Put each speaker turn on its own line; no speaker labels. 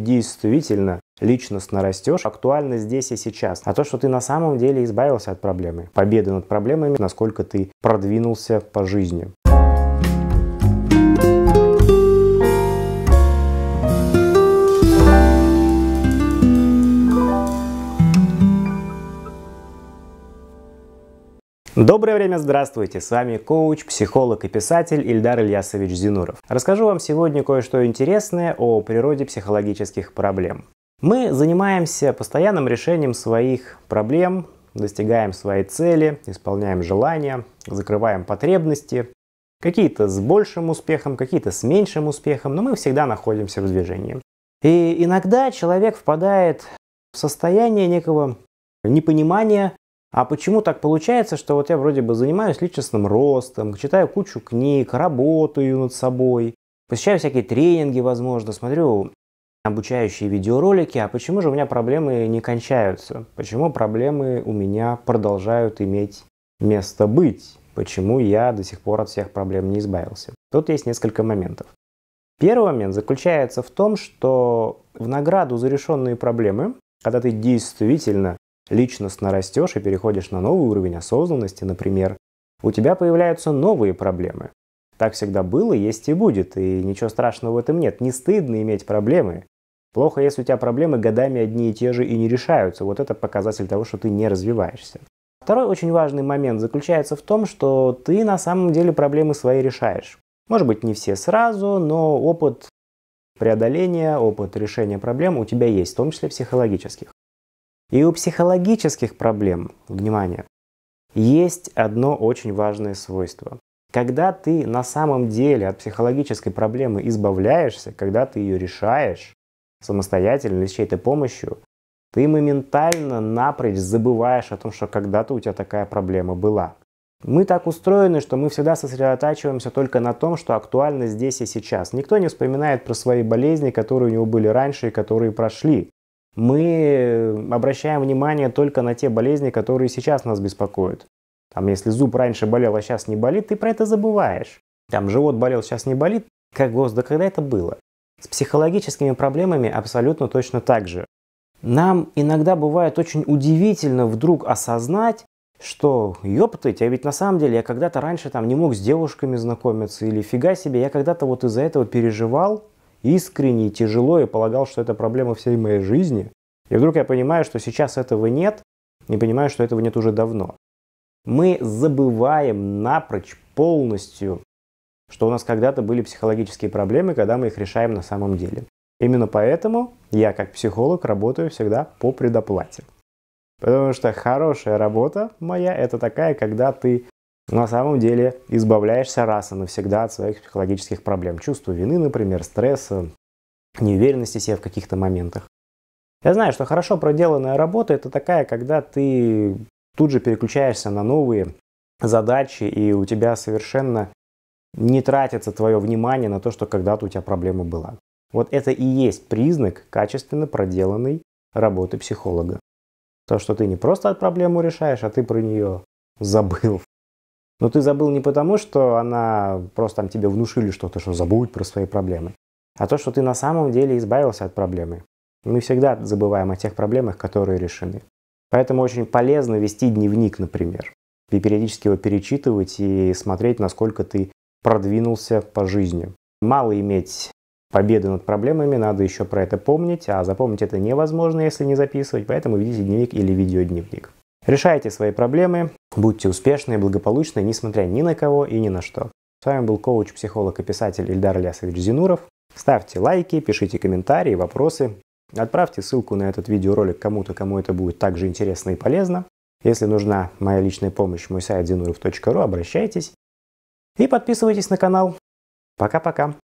действительно личностно растешь, актуально здесь и сейчас. А то, что ты на самом деле избавился от проблемы, победы над проблемами, насколько ты продвинулся по жизни. Доброе время, здравствуйте! С вами коуч, психолог и писатель Ильдар Ильясович Зинуров. Расскажу вам сегодня кое-что интересное о природе психологических проблем. Мы занимаемся постоянным решением своих проблем, достигаем своей цели, исполняем желания, закрываем потребности. Какие-то с большим успехом, какие-то с меньшим успехом, но мы всегда находимся в движении. И иногда человек впадает в состояние некого непонимания а почему так получается, что вот я вроде бы занимаюсь личностным ростом, читаю кучу книг, работаю над собой, посещаю всякие тренинги, возможно, смотрю обучающие видеоролики, а почему же у меня проблемы не кончаются? Почему проблемы у меня продолжают иметь место быть? Почему я до сих пор от всех проблем не избавился? Тут есть несколько моментов. Первый момент заключается в том, что в награду за решенные проблемы, когда ты действительно личностно растешь и переходишь на новый уровень осознанности, например, у тебя появляются новые проблемы. Так всегда было, есть и будет, и ничего страшного в этом нет. Не стыдно иметь проблемы. Плохо, если у тебя проблемы годами одни и те же и не решаются. Вот это показатель того, что ты не развиваешься. Второй очень важный момент заключается в том, что ты на самом деле проблемы свои решаешь. Может быть, не все сразу, но опыт преодоления, опыт решения проблем у тебя есть, в том числе психологических. И у психологических проблем, внимание, есть одно очень важное свойство. Когда ты на самом деле от психологической проблемы избавляешься, когда ты ее решаешь самостоятельно или с чьей-то помощью, ты моментально напрочь забываешь о том, что когда-то у тебя такая проблема была. Мы так устроены, что мы всегда сосредотачиваемся только на том, что актуально здесь и сейчас. Никто не вспоминает про свои болезни, которые у него были раньше и которые прошли мы э, обращаем внимание только на те болезни, которые сейчас нас беспокоят. Там, если зуб раньше болел, а сейчас не болит, ты про это забываешь. Там живот болел, сейчас не болит. Как, господи, да когда это было? С психологическими проблемами абсолютно точно так же. Нам иногда бывает очень удивительно вдруг осознать, что, ёпты, а ведь на самом деле я когда-то раньше там не мог с девушками знакомиться, или фига себе, я когда-то вот из-за этого переживал, искренне тяжело, и полагал, что это проблема всей моей жизни. И вдруг я понимаю, что сейчас этого нет, и понимаю, что этого нет уже давно. Мы забываем напрочь полностью, что у нас когда-то были психологические проблемы, когда мы их решаем на самом деле. Именно поэтому я как психолог работаю всегда по предоплате. Потому что хорошая работа моя – это такая, когда ты на самом деле избавляешься раз и навсегда от своих психологических проблем. Чувство вины, например, стресса, неуверенности себе в каких-то моментах. Я знаю, что хорошо проделанная работа – это такая, когда ты тут же переключаешься на новые задачи, и у тебя совершенно не тратится твое внимание на то, что когда-то у тебя проблема была. Вот это и есть признак качественно проделанной работы психолога. То, что ты не просто от проблему решаешь, а ты про нее забыл. Но ты забыл не потому, что она просто там тебе внушили что-то, что забудь про свои проблемы, а то, что ты на самом деле избавился от проблемы. Мы всегда забываем о тех проблемах, которые решены. Поэтому очень полезно вести дневник, например, и периодически его перечитывать и смотреть, насколько ты продвинулся по жизни. Мало иметь победы над проблемами, надо еще про это помнить, а запомнить это невозможно, если не записывать, поэтому ведите дневник или видеодневник. Решайте свои проблемы, будьте успешны и благополучны, несмотря ни на кого и ни на что. С вами был коуч, психолог и писатель Ильдар Лясович Зинуров. Ставьте лайки, пишите комментарии, вопросы. Отправьте ссылку на этот видеоролик кому-то, кому это будет также интересно и полезно. Если нужна моя личная помощь, мой сайт zinurov.ru, обращайтесь. И подписывайтесь на канал. Пока-пока.